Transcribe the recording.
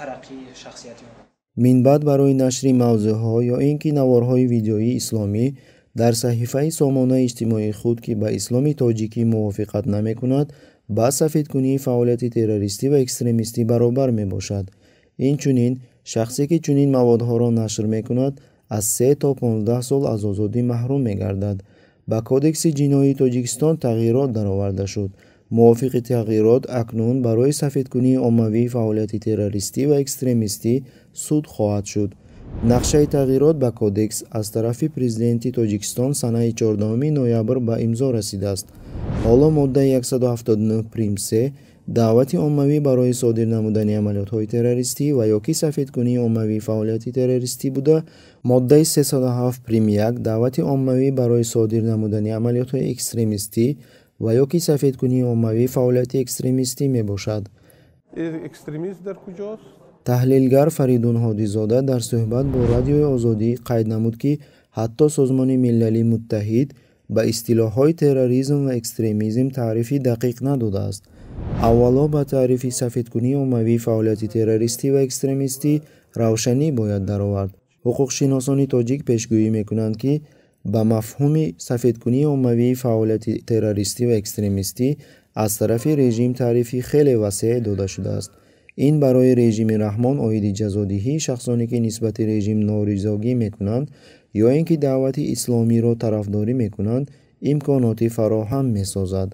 тараққии шахсияти он минбаъд барои нашри мавзӯъҳо ё ин ки наворҳои видеои исломӣ дар саҳифаи сомонаи иҷтимоии худ ки ба исломи тоҷикӣ мувофиқат намекунад ба сафедкунии фаъолияти террористӣ ва экстремистӣ баробар мебошад инчунин шахсе ки чунин маводҳоро нашр мекунад аз се то понздаҳ сол аз озодӣ маҳрум мегардад ба кодекси ҷиноии тоҷикистон тағйирот даровардашуд мувофиқи тағйирот акнун барои сафедкунии оммавии фаъолияти террористӣ ва экстремистӣ суд хоҳад шуд нақшаи тағйирот ба кодекс аз тарафи президенти тоҷикистон санаи 14 ноябр ба имзо расидааст ҳоло моддаи 179 прим с даъвати оммавӣ барои содир намудани амалиётҳои террористӣ ва ёки сафедкунии оммавии фаъолияти террористӣ буда моддаи 307 прим 1 даъвати оммавӣ барои содир намудани амалиётҳои экстремистӣ ва ёки сафедкунии оммавӣ фаъолияти экстремистӣ мебошад э, таҳлилгар фаридун ҳодизода дар суҳбат бо радиои озодӣ қайд намуд ки ҳатто созмони милали муттаҳид ба истилоҳҳои терроризм ва экстремизм таърифи дақиқ надодааст аввало ба таърифи сафедкунии оммавӣ фаъолияти террористӣ ва экстремистӣ равшанӣ бояд даровард ҳуқуқшиносони тоҷик пешгӯӣ мекунанд ки ба мафҳуми сафедкунии оммавии фаъолияти террористӣ ва экстремистӣ аз тарафи режим таърифи хеле васеъ дода шудааст ин барои режими раҳмон оиди ҷазодиҳии шахсоне ки нисбати режим норизогӣ мекунанд ё ин ки даъвати исломиро тарафдорӣ мекунанд имконоти фароҳам месозад